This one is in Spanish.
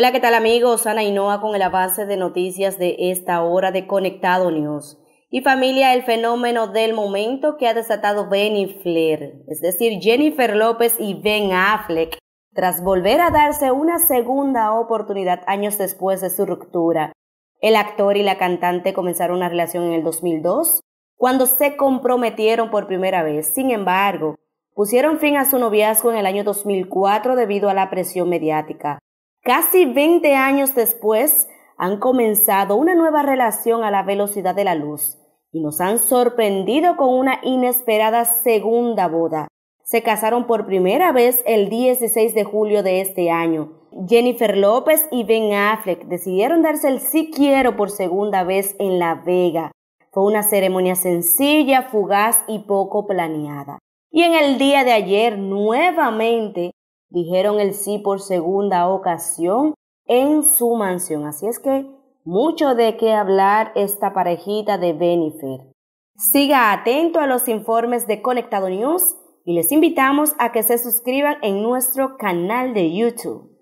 Hola, ¿qué tal amigos? Ana Hinoa con el avance de noticias de esta hora de Conectado News. Y familia, el fenómeno del momento que ha desatado Benny Flair, es decir, Jennifer López y Ben Affleck, tras volver a darse una segunda oportunidad años después de su ruptura. El actor y la cantante comenzaron una relación en el 2002, cuando se comprometieron por primera vez. Sin embargo, pusieron fin a su noviazgo en el año 2004 debido a la presión mediática. Casi 20 años después, han comenzado una nueva relación a la velocidad de la luz y nos han sorprendido con una inesperada segunda boda. Se casaron por primera vez el 16 de julio de este año. Jennifer López y Ben Affleck decidieron darse el sí quiero por segunda vez en La Vega. Fue una ceremonia sencilla, fugaz y poco planeada. Y en el día de ayer, nuevamente, dijeron el sí por segunda ocasión en su mansión. Así es que mucho de qué hablar esta parejita de Benifer. Siga atento a los informes de Conectado News y les invitamos a que se suscriban en nuestro canal de YouTube.